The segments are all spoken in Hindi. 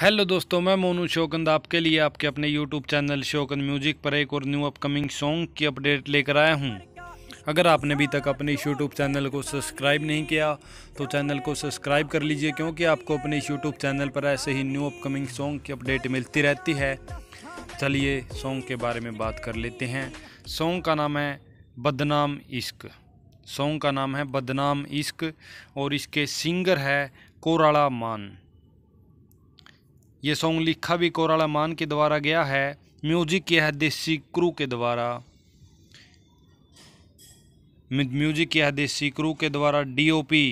हेलो दोस्तों मैं मोनू शोकंद आपके लिए आपके अपने यूट्यूब चैनल शोकंद म्यूजिक पर एक और न्यू अपकमिंग सॉन्ग की अपडेट लेकर आया हूं अगर आपने अभी तक अपने इस यूट्यूब चैनल को सब्सक्राइब नहीं किया तो चैनल को सब्सक्राइब कर लीजिए क्योंकि आपको अपने इस यूट्यूब चैनल पर ऐसे ही न्यू अपकमिंग सॉन्ग की अपडेट मिलती रहती है चलिए सॉन्ग के बारे में बात कर लेते हैं सॉन्ग का नाम है बदनाम इश्क सॉन्ग का नाम है बदनाम इश्क और इसके सिंगर है कोराला मान ये सॉन्ग लिखा भी कोराला मान के द्वारा गया है म्यूजिक किया है देसी क्रू के द्वारा म्यूजिक किया है देसी क्रू के द्वारा डीओपी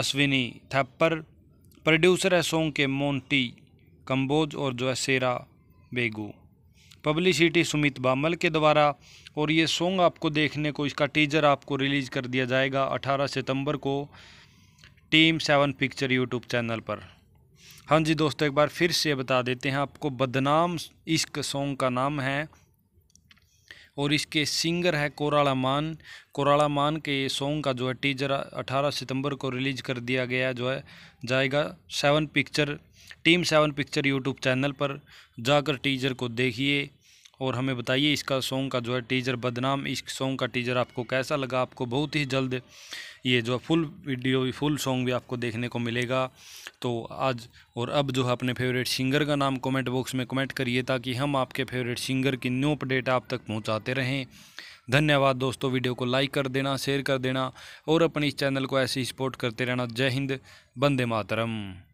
अश्विनी थप्पर प्रोड्यूसर है सॉन्ग के मोन्टी कंबोज और जो है सेरा बेगू पब्लिसिटी सुमित बामल के द्वारा और ये सॉन्ग आपको देखने को इसका टीजर आपको रिलीज़ कर दिया जाएगा 18 सितंबर को team seven picture YouTube channel पर हाँ जी दोस्तों एक बार फिर से बता देते हैं आपको बदनाम इश्क सॉन्ग का नाम है और इसके सिंगर है कोराला मान कोराला मान के सॉन्ग का जो है टीजर 18 सितंबर को रिलीज़ कर दिया गया जो है जाएगा seven picture team seven picture YouTube channel पर जाकर टीजर को देखिए और हमें बताइए इसका सॉन्ग का जो है टीजर बदनाम इस सॉन्ग का टीजर आपको कैसा लगा आपको बहुत ही जल्द ये जो फुल वीडियो फुल सॉन्ग भी आपको देखने को मिलेगा तो आज और अब जो है अपने फेवरेट सिंगर का नाम कमेंट बॉक्स में कमेंट करिए ताकि हम आपके फेवरेट सिंगर की न्यू अपडेट आप तक पहुँचाते रहें धन्यवाद दोस्तों वीडियो को लाइक कर देना शेयर कर देना और अपने इस चैनल को ऐसे ही सपोर्ट करते रहना जय हिंद बंदे मातरम